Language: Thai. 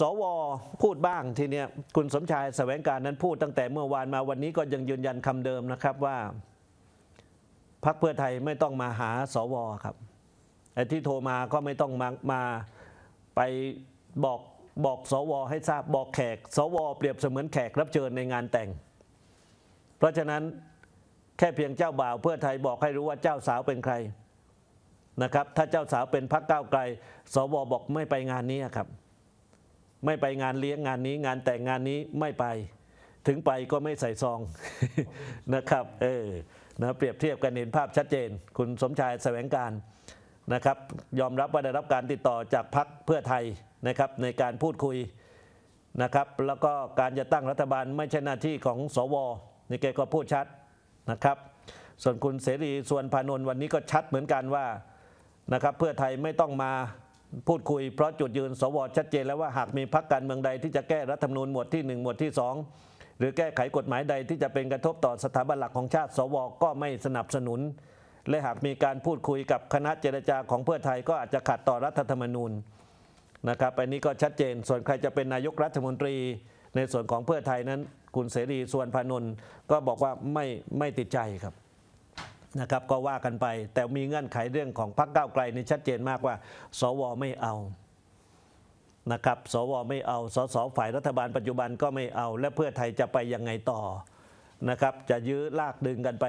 สวพูดบ้างทีเนี้ยคุณสมชายแสวงการนั้นพูดตั้งแต่เมื่อวานมาวันนี้ก็ยังยืนยันคำเดิมนะครับว่าพรรคเพื่อไทยไม่ต้องมาหาสวครับไอ้ที่โทรมาก็ไม่ต้องมามาไปบอกบอกสวให้ทราบบอกแขก สวเปรียบเสมือนแขกรับเชิญในงานแต่ง เพราะฉะนั้นแค่เพียงเจ้าบ่าวเพื่อไทยบอกให้รู้ว่าเจ้าสาวเป็นใครนะครับ ถ้าเจ้าสาวเป็นพรรคก้าวไกลสวบอกไม่ไปงานนี้ครับไม่ไปงานเลี้ยงงานนี้งานแต่งงานนี้ไม่ไป ถึงไปก็ไม่ใส่ซองนะครับเออนะเปรียบเทียบกันเห็นภาพชัดเจน คุณสมชายแสวงการนะครับ ยอมรับว่าได้รับการติดต่อจากพรรคเพื่อไทยนะครับ ในการพูดคุยนะครับ แล้วก็การจะตั้งรัฐบาลไม่ใช่หน้าที่ของสวนี่แกก็พูดชัดนะครับ ส่วนคุณเสรีส่วนพานนท์วันนี้ก็ชัดเหมือนกันว่านะครับ เพื่อไทยไม่ต้องมาพูดคุยเพราะจุดยืนสวชัดเจนแล้วว่าหากมีพรรคการเมืองใดที่จะแก้รัฐธรรมนูญหมวดที่1หมวดที่ 2 หรือแก้ไขกฎหมายใดที่จะเป็นกระทบต่อสถาบันหลักของชาติ สวก็ไม่สนับสนุน และหากมีการพูดคุยกับคณะเจรจาของเพื่อไทย ก็อาจจะขัดต่อรัฐธรรมนูญนะครับอันนี้ก็ชัดเจน ส่วนใครจะเป็นนายกรัฐมนตรีในส่วนของเพื่อไทยนั้นคุณเสรีส่วนพานนท์ก็บอกว่าไม่ไม่ติดใจครับนะครับก็ว่ากันไปแต่มีเงื่อนไขเรื่องของพรรคก้าวไกลนี่ชัดเจนมากว่า สวไม่เอานะครับสวไม่เอาสสฝ่ายรัฐบาลปัจจุบันก็ไม่เอาและเพื่อไทยจะไปยังไงต่อนะครับจะยื้อลากดึงกันไป